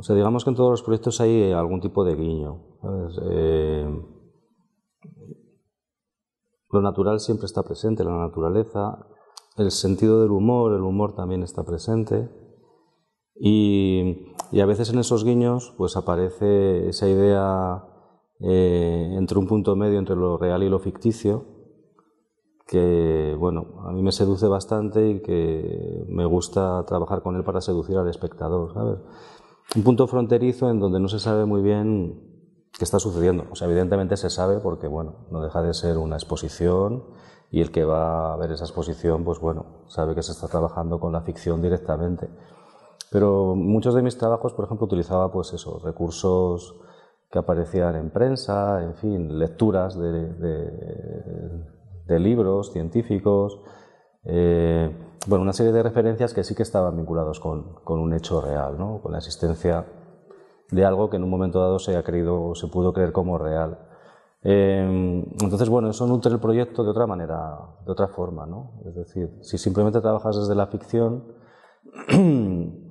sea, digamos que en todos los proyectos hay eh, algún tipo de guiño. Eh, lo natural siempre está presente, la naturaleza, el sentido del humor, el humor también está presente. Y, a veces en esos guiños pues aparece esa idea eh, entre un punto medio entre lo real y lo ficticio, que bueno, a mí me seduce bastante y que me gusta trabajar con él para seducir al espectador, un punto fronterizo en donde no se sabe muy bien qué está sucediendo. O sea, evidentemente se sabe porque, bueno, no deja de ser una exposición y el que va a ver esa exposición, pues bueno, sabe que se está trabajando con la ficción directamente. Pero muchos de mis trabajos, por ejemplo, utilizaba pues eso, recursos que aparecían en prensa, en fin, lecturas de libros científicos, eh, bueno, una serie de referencias que sí que estaban vinculados con, un hecho real, con la existencia de algo que en un momento dado se ha creído, se pudo creer como real. Eh, entonces, bueno, eso nutre el proyecto de otra manera, de otra forma, ¿no? Es decir, si simplemente trabajas desde la ficción,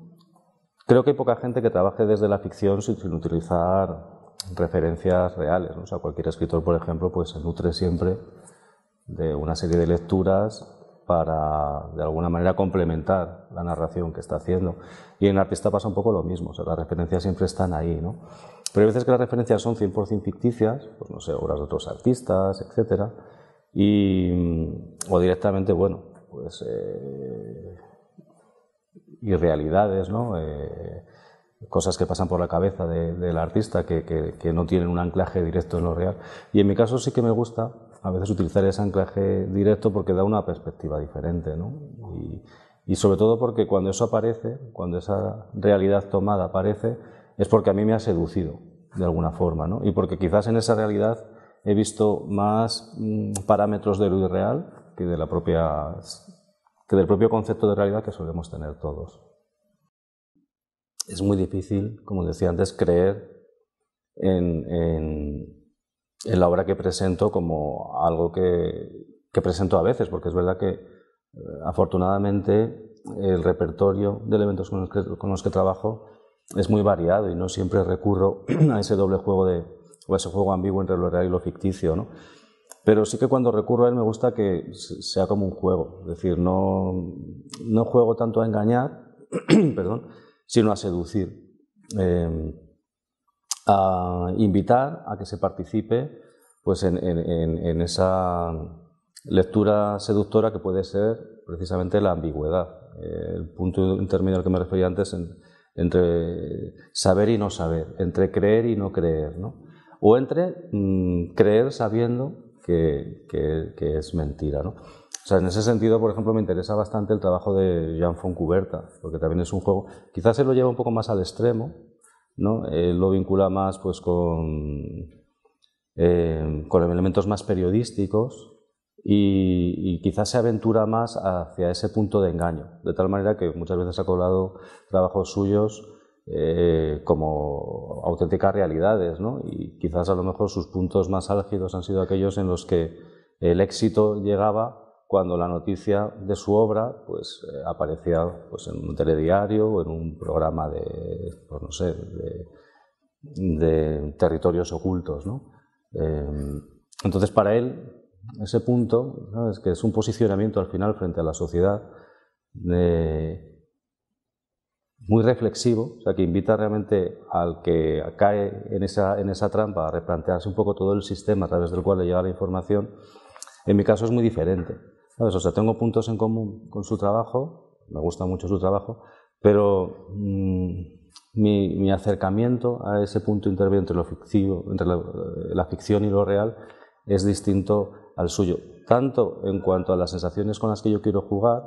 creo que hay poca gente que trabaje desde la ficción sin, utilizar referencias reales, sea, cualquier escritor, por ejemplo, pues se nutre siempre de una serie de lecturas para de alguna manera complementar la narración que está haciendo. Y en el artista pasa un poco lo mismo, las referencias siempre están ahí, ¿no? Pero hay veces que las referencias son 100% ficticias, pues no sé, obras de otros artistas, etcétera, y, mm, o directamente, bueno, pues eh, irrealidades, ¿no? Eh, cosas que pasan por la cabeza del artista que no tienen un anclaje directo en lo real. Y en mi caso sí que me gusta a veces utilizar ese anclaje directo porque da una perspectiva diferente, ¿no? Y, sobre todo porque cuando eso aparece, cuando esa realidad tomada aparece, es porque a mí me ha seducido de alguna forma, Y porque quizás en esa realidad he visto más mm, parámetros de lo irreal que del propio concepto de realidad que solemos tener todos. Es muy difícil, como decía antes, creer en en la obra que presento como algo que, que presento a veces, porque es verdad que eh, afortunadamente el repertorio de elementos con los, que, con los que trabajo es muy variado y no siempre recurro a ese doble juego de, o a ese juego ambiguo entre lo real y lo ficticio, ¿no? Pero sí que cuando recurro a él me gusta que sea como un juego, es decir, no, no juego tanto a engañar, perdón, sino a seducir. Em, a invitar a que se participe pues, en, en, esa lectura seductora que puede ser precisamente la ambigüedad, eh, el punto intermedio al que me refería antes entre saber y no saber, entre creer y no creer, ¿no? o entre mm, creer sabiendo que, que, es mentira. ¿no? O sea, en ese sentido, por ejemplo, me interesa bastante el trabajo de Jean Kuberta, porque también es un juego, quizás se lo lleva un poco más al extremo, ¿no? Él lo vincula más pues, con, eh, con elementos más periodísticos y, quizás se aventura más hacia ese punto de engaño, de tal manera que muchas veces ha colado trabajos suyos eh, como auténticas realidades, ¿no? y quizás a lo mejor sus puntos más álgidos han sido aquellos en los que el éxito llegaba cuando la noticia de su obra pues, eh, aparecía pues, en un telediario o en un programa de, pues, no sé, de, territorios ocultos. Eh, entonces, para él, ese punto, es que es un posicionamiento al final frente a la sociedad eh, muy reflexivo, o que invita realmente al que cae en esa, en esa trampa a replantearse un poco todo el sistema a través del cual le llega la información, en mi caso es muy diferente sea, tengo puntos en común con su trabajo, me gusta mucho su trabajo, pero mm, mi, acercamiento a ese punto intermedio entre, lo entre eh, la, ficción y lo real es distinto al suyo, tanto en cuanto a las sensaciones con las que yo quiero jugar,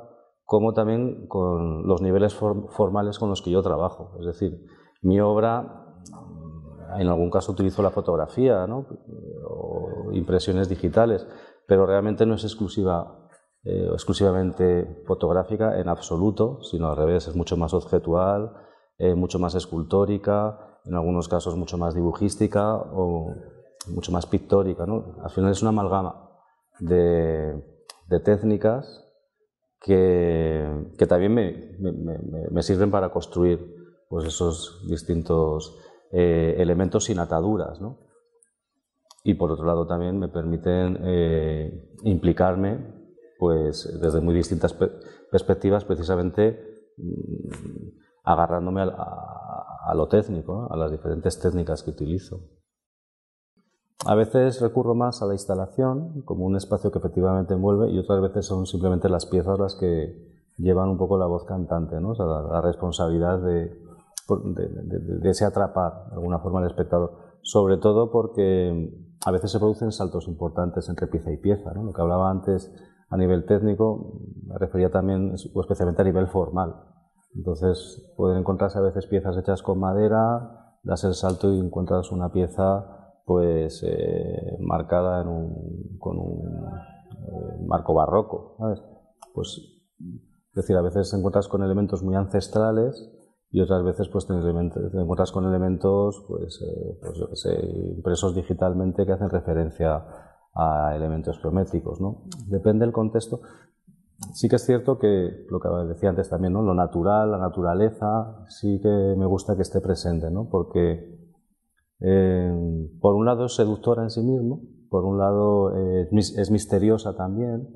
como también con los niveles formales con los que yo trabajo. Es decir, mi obra, mm, en algún caso utilizo la fotografía o impresiones digitales, pero realmente no es exclusiva eh, exclusivamente fotográfica en absoluto, sino al revés, es mucho más objetual, eh, mucho más escultórica, en algunos casos mucho más dibujística o mucho más pictórica. ¿no? Al final es una amalgama de, técnicas que, también me, sirven para construir pues, esos distintos eh, elementos sin ataduras. ¿no? Y por otro lado también me permiten implicarme pues, desde muy distintas perspectivas, precisamente mm, agarrándome a, lo técnico, a las diferentes técnicas que utilizo. A veces recurro más a la instalación como un espacio que efectivamente envuelve y otras veces son simplemente las piezas las que llevan un poco la voz cantante, la, responsabilidad de, de, ese atrapar de alguna forma al espectador, sobre todo porque mm, a veces se producen saltos importantes entre pieza y pieza, lo que hablaba antes a nivel técnico, me refería también, o especialmente a nivel formal. Entonces, pueden encontrarse a veces piezas hechas con madera, das el salto y encuentras una pieza pues eh, marcada en un, con un eh, marco barroco, ¿sabes? Pues, es decir, a veces te encuentras con elementos muy ancestrales y otras veces pues te, te encuentras con elementos pues, eh, pues impresos digitalmente que hacen referencia a elementos geométricos. ¿no? Depende del contexto. Sí que es cierto que lo que decía antes también, ¿no? lo natural, la naturaleza, sí que me gusta que esté presente, ¿no? porque eh, por un lado es seductora en sí mismo, por un lado eh, es misteriosa también,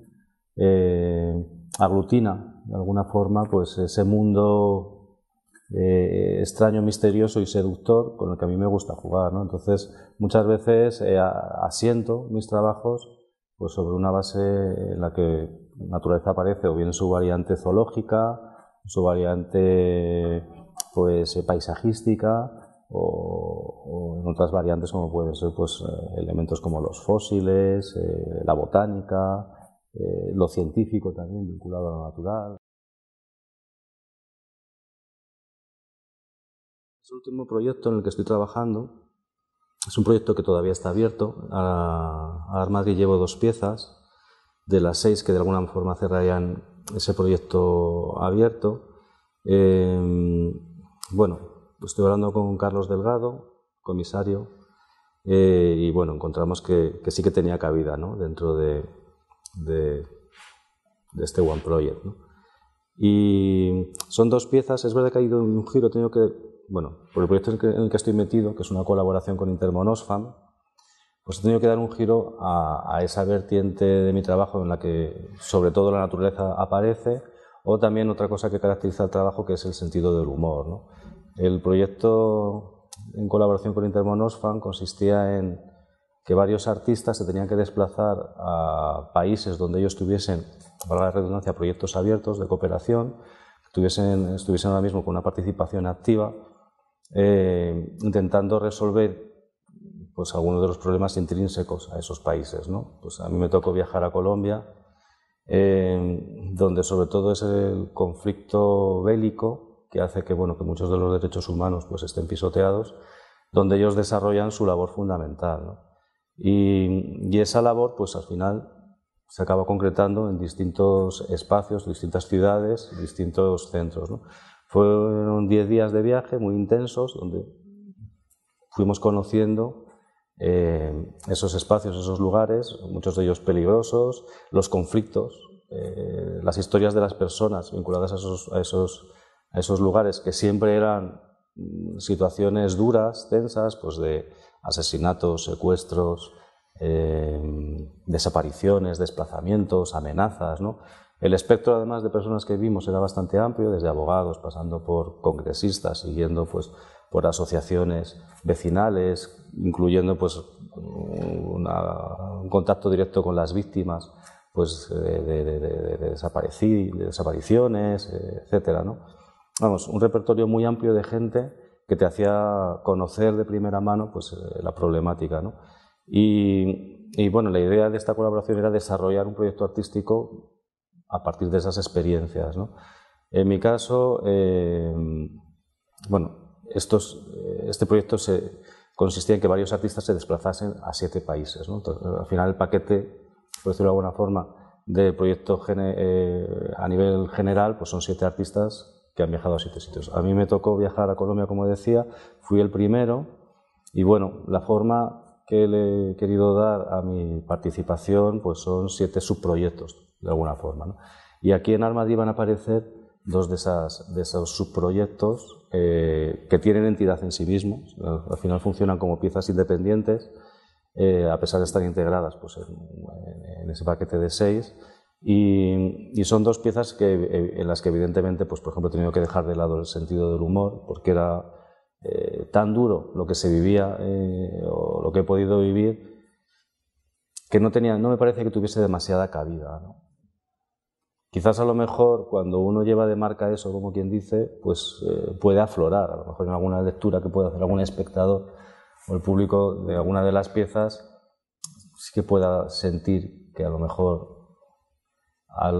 eh, aglutina de alguna forma pues ese mundo eh, extraño, misterioso y seductor con el que a mí me gusta jugar. ¿no? Entonces, muchas veces eh, asiento mis trabajos pues, sobre una base en la que naturaleza aparece o bien su variante zoológica, su variante pues, eh, paisajística o, en otras variantes como pueden ser pues, elementos como los fósiles, la botánica, lo científico también vinculado a lo natural. Este último proyecto en el que estoy trabajando es un proyecto que todavía está abierto. A, Armadri llevo dos piezas de las seis que de alguna forma cerrarían ese proyecto abierto. Eh, bueno, estoy hablando con Carlos Delgado, comisario, eh, y bueno, encontramos que, sí que tenía cabida dentro de, de, este One Project. Y son dos piezas, es verdad que ha ido un giro, he tenido que bueno, por el proyecto en, el que estoy metido, que es una colaboración con Intermonosfam, pues he tenido que dar un giro a, esa vertiente de mi trabajo en la que sobre todo la naturaleza aparece, o también otra cosa que caracteriza el trabajo que es el sentido del humor. El proyecto en colaboración con Intermonosfam consistía en que varios artistas se tenían que desplazar a países donde ellos tuviesen, para la redundancia, proyectos abiertos de cooperación, tuviesen, estuviesen ahora mismo con una participación activa eh, intentando resolver pues algunos de los problemas intrínsecos a esos países. ¿no? Pues a mí me tocó viajar a Colombia, eh, donde sobre todo es el conflicto bélico que hace que, bueno, que muchos de los derechos humanos pues, estén pisoteados, donde ellos desarrollan su labor fundamental. Y, esa labor, pues al final, se acaba concretando en distintos espacios, distintas ciudades, distintos centros. Fueron 10 días de viaje muy intensos, donde fuimos conociendo eh, esos espacios, esos lugares, muchos de ellos peligrosos, los conflictos, eh, las historias de las personas vinculadas a esos, a esos, a esos lugares, que siempre eran mm, situaciones duras, tensas, pues de asesinatos, secuestros, eh, desapariciones, desplazamientos, amenazas, ¿no? El espectro, además, de personas que vimos era bastante amplio, desde abogados, pasando por congresistas, siguiendo pues, por asociaciones vecinales, incluyendo pues, un contacto directo con las víctimas pues, de, de, desapariciones, etc. Vamos, un repertorio muy amplio de gente que te hacía conocer de primera mano pues, eh, la problemática. ¿no? Y, y bueno, la idea de esta colaboración era desarrollar un proyecto artístico a partir de esas experiencias. En mi caso, em, bueno, estos, eh, este proyecto se, consistía en que varios artistas se desplazasen a siete países. al final el paquete, por decirlo de alguna forma, del proyecto eh, a nivel general, pues son siete artistas que han viajado a siete sitios. A mí me tocó viajar a Colombia, como decía, fui el primero y bueno, la forma que le he querido dar a mi participación pues son siete subproyectos de alguna forma. ¿no? Y aquí en armadí van a aparecer dos de, esas, de esos subproyectos eh, que tienen entidad en sí mismos, al final funcionan como piezas independientes, eh, a pesar de estar integradas pues, en, ese paquete de seis. Y, son dos piezas que, eh, en las que evidentemente, pues, por ejemplo, he tenido que dejar de lado el sentido del humor, porque era tan duro lo que se vivía o lo que he podido vivir, que no, tenía, no me parece que tuviese demasiada cabida. ¿no? Quizás a lo mejor cuando uno lleva de marca eso, como quien dice, pues eh, puede aflorar, a lo mejor en alguna lectura que pueda hacer algún espectador o el público de alguna de las piezas, sí que pueda sentir que a lo mejor eh,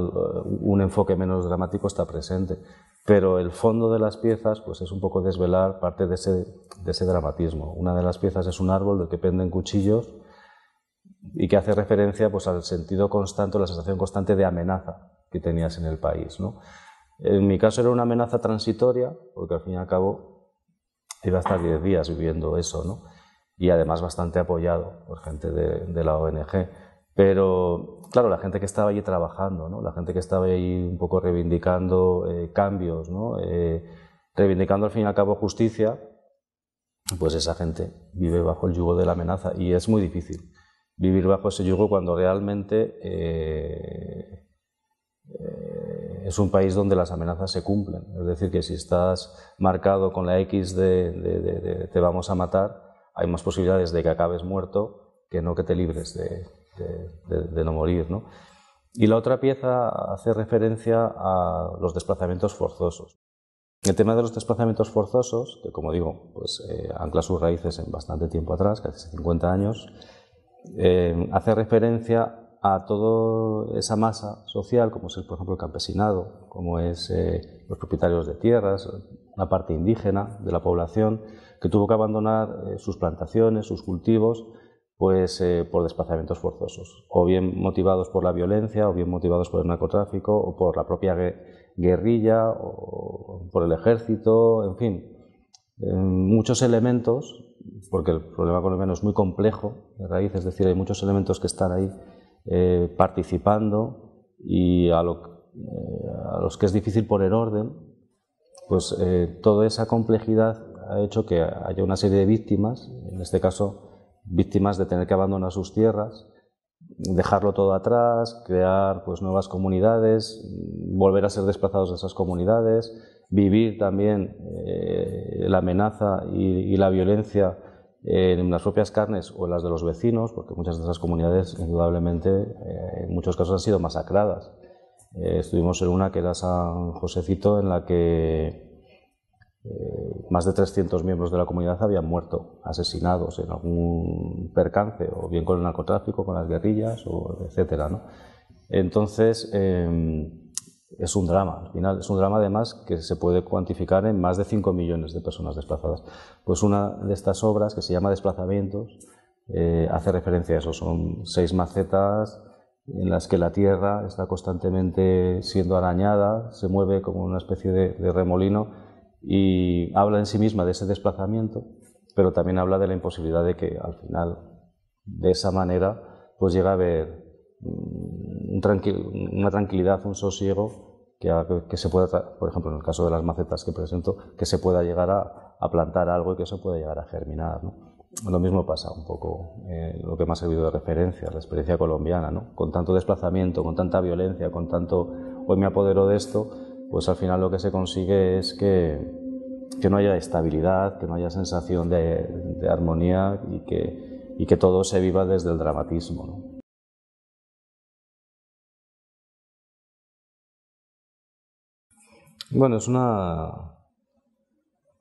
un enfoque menos dramático está presente. Pero el fondo de las piezas pues es un poco desvelar parte de ese, dramatismo. Una de las piezas es un árbol del que penden cuchillos y que hace referencia pues, al sentido constante, la sensación constante de amenaza que tenías en el país. ¿no? En mi caso era una amenaza transitoria, porque al fin y al cabo iba a estar 10 días viviendo eso, ¿no? y además bastante apoyado por gente de, la ONG. Pero, claro, la gente que estaba allí trabajando, ¿no? la gente que estaba ahí un poco reivindicando eh, cambios, ¿no? Eh, reivindicando al fin y al cabo justicia, pues esa gente vive bajo el yugo de la amenaza y es muy difícil vivir bajo ese yugo cuando realmente eh, es un país donde las amenazas se cumplen. Es decir, que si estás marcado con la X de, te vamos a matar, hay más posibilidades de que acabes muerto que no que te libres de, no morir. ¿no? Y la otra pieza hace referencia a los desplazamientos forzosos. El tema de los desplazamientos forzosos, que como digo, pues eh, ancla sus raíces en bastante tiempo atrás, casi 50 años, eh, hace referencia a toda esa masa social, como es, por ejemplo, el campesinado, como es eh, los propietarios de tierras, la parte indígena de la población, que tuvo que abandonar eh, sus plantaciones, sus cultivos, pues eh, por desplazamientos forzosos, o bien motivados por la violencia, o bien motivados por el narcotráfico, o por la propia guerrilla, o por el ejército, en fin, muchos elementos, porque el problema colombiano es muy complejo de raíz, es decir, hay muchos elementos que están ahí eh, participando y eh, a, los que es difícil poner orden, pues eh, toda esa complejidad ha hecho que haya una serie de víctimas, en este caso víctimas de tener que abandonar sus tierras, dejarlo todo atrás, crear pues, nuevas comunidades, volver a ser desplazados de esas comunidades, vivir también la amenaza y la violencia en las propias carnes o en las de los vecinos, porque muchas de esas comunidades indudablemente eh, en muchos casos han sido masacradas. Eh, estuvimos en una que era San Josecito, en la que eh, más de 300 miembros de la comunidad habían muerto, asesinados en algún percance, o bien con el narcotráfico, con las guerrillas, o etcétera. ¿no? Entonces, em, es un drama, al final. Es un drama, además, que se puede cuantificar en más de 5 millones de personas desplazadas. Pues una de estas obras, que se llama Desplazamientos, eh, hace referencia a eso. Son seis macetas en las que la tierra está constantemente siendo arañada, se mueve como una especie de, remolino y habla en sí misma de ese desplazamiento, pero también habla de la imposibilidad de que al final, de esa manera, pues llega a ver una tranquilidad, un sosiego que, se pueda, por ejemplo, en el caso de las macetas que presento, que se pueda llegar a, plantar algo y que eso pueda llegar a germinar. Lo mismo pasa un poco, eh, lo que me ha servido de referencia, la experiencia colombiana, ¿no? con tanto desplazamiento, con tanta violencia, con tanto hoy me apodero de esto, pues al final lo que se consigue es que, no haya estabilidad, que no haya sensación de, armonía y que, todo se viva desde el dramatismo. Bueno, es una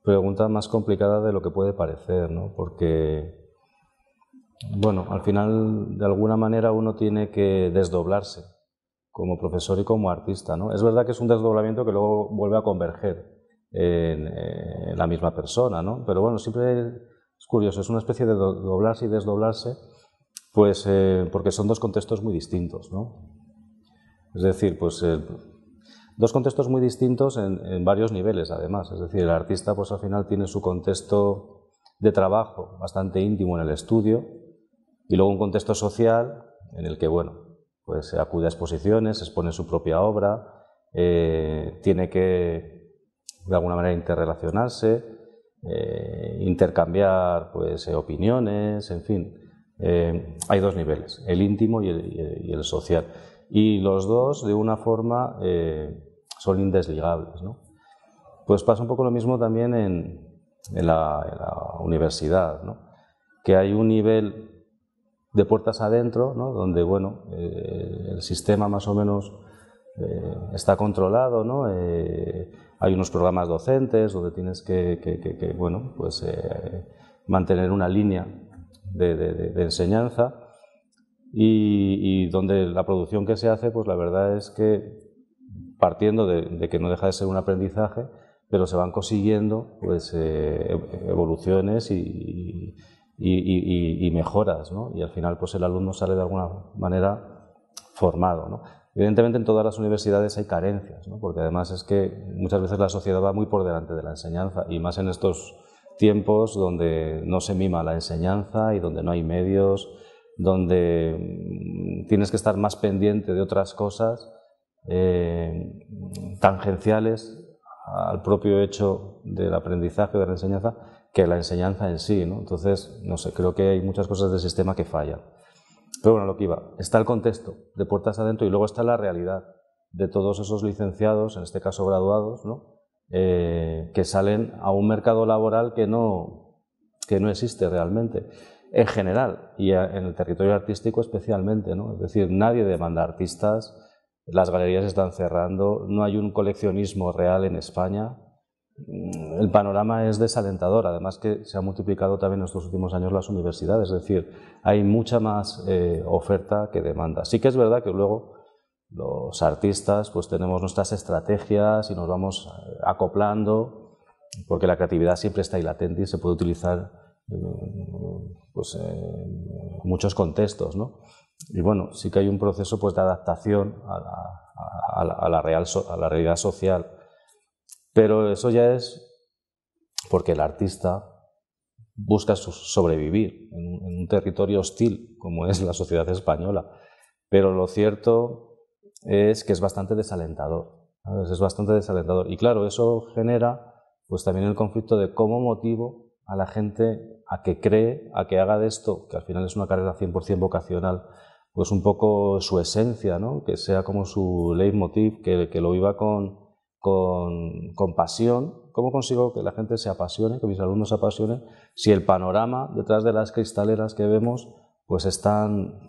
pregunta más complicada de lo que puede parecer, ¿no? Porque, bueno, al final, de alguna manera, uno tiene que desdoblarse como profesor y como artista, ¿no? Es verdad que es un desdoblamiento que luego vuelve a converger en, eh, la misma persona, ¿no? Pero bueno, siempre es curioso, es una especie de doblarse y desdoblarse, pues eh, porque son dos contextos muy distintos, ¿no? Es decir, pues el eh, Dos contextos muy distintos en, varios niveles, además. Es decir, el artista, pues al final tiene su contexto de trabajo bastante íntimo en el estudio y luego un contexto social en el que, bueno, pues se acude a exposiciones, se expone su propia obra, eh, tiene que de alguna manera interrelacionarse, eh, intercambiar pues, eh, opiniones, en fin. hay dos niveles, el íntimo y el, social y los dos de una forma son indesligables. ¿no? Pues pasa un poco lo mismo también en, en, la, universidad, ¿no? que hay un nivel de puertas adentro, ¿no? donde bueno, eh, el sistema más o menos eh, está controlado, ¿no? Eh, hay unos programas docentes donde tienes que, bueno, pues, mantener una línea de, enseñanza y, y, donde la producción que se hace, pues la verdad es que partiendo de, que no deja de ser un aprendizaje, pero se van consiguiendo pues, eh, e-, evoluciones y, mejoras, ¿no? y al final pues, el alumno sale de alguna manera formado. Evidentemente en todas las universidades hay carencias, ¿no? porque además es que muchas veces la sociedad va muy por delante de la enseñanza, y más en estos tiempos donde no se mima la enseñanza y donde no hay medios, donde mm, tienes que estar más pendiente de otras cosas eh, tangenciales al propio hecho del aprendizaje de la enseñanza que la enseñanza en sí. ¿no? Entonces, no sé, creo que hay muchas cosas del sistema que fallan. Pero bueno, lo que iba, está el contexto de puertas adentro y luego está la realidad de todos esos licenciados, en este caso graduados, ¿no? Eh, que salen a un mercado laboral que no, que no existe realmente, en general, y en el territorio artístico especialmente. ¿no? Es decir, nadie demanda artistas, las galerías están cerrando, no hay un coleccionismo real en España. Mm, el panorama es desalentador, además que se ha multiplicado también en estos últimos años las universidades, es decir, hay mucha más eh, oferta que demanda. Sí que es verdad que luego los artistas pues tenemos nuestras estrategias y nos vamos eh, acoplando, porque la creatividad siempre está ahí latente y se puede utilizar en eh, pues, muchos contextos, ¿no? y bueno, sí que hay un proceso pues, de adaptación a la, a, la, a la realidad social, pero eso ya es porque el artista busca sobrevivir en un, territorio hostil como es la sociedad española. Pero lo cierto es que es bastante desalentador. Es bastante desalentador. Y claro, eso genera pues también el conflicto de cómo motivo a la gente a que cree, a que haga de esto, que al final es una carrera 100% vocacional, pues un poco su esencia, ¿no? que sea como su leitmotiv, que, lo viva con, con, con, pasión. ¿Cómo consigo que la gente se apasione, que mis alumnos se apasionen, si el panorama detrás de las cristaleras que vemos pues es tan,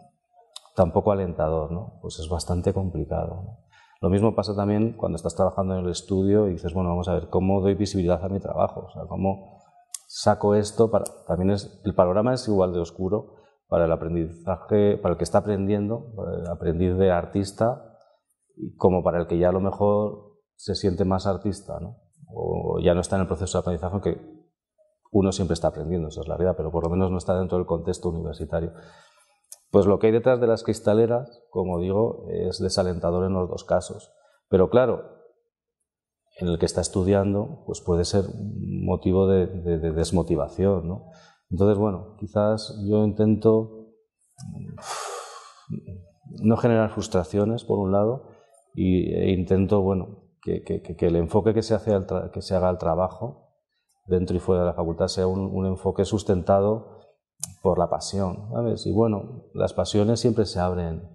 poco alentador? ¿no? Pues es bastante complicado. Lo mismo pasa también cuando estás trabajando en el estudio y dices, bueno, vamos a ver, ¿cómo doy visibilidad a mi trabajo? O sea, ¿cómo saco esto? Para... También el panorama es igual de oscuro para el aprendizaje, para el que está aprendiendo, para aprendiz de artista, como para el que ya a lo mejor se siente más artista, O ya no está en el proceso de aprendizaje que uno siempre está aprendiendo, eso es la realidad, pero por lo menos no está dentro del contexto universitario. Pues lo que hay detrás de las cristaleras, como digo, es desalentador en los dos casos. Pero claro, en el que está estudiando, pues puede ser un motivo de, desmotivación, entonces, bueno, quizás yo intento mm, no generar frustraciones, por un lado, y, e intento, bueno, que, el enfoque que se, hace que se haga al trabajo, dentro y fuera de la facultad, sea un, enfoque sustentado por la pasión, Y bueno, las pasiones siempre se abren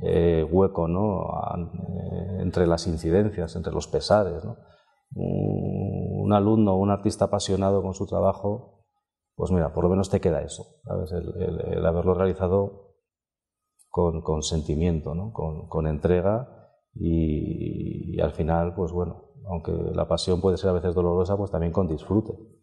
eh, hueco, ¿no? Eh, entre las incidencias, entre los pesares, ¿no? Un, alumno un artista apasionado con su trabajo pues mira, por lo menos te queda eso, El, haberlo realizado con, sentimiento, ¿no? con, entrega y, y, al final, pues bueno, aunque la pasión puede ser a veces dolorosa, pues también con disfrute.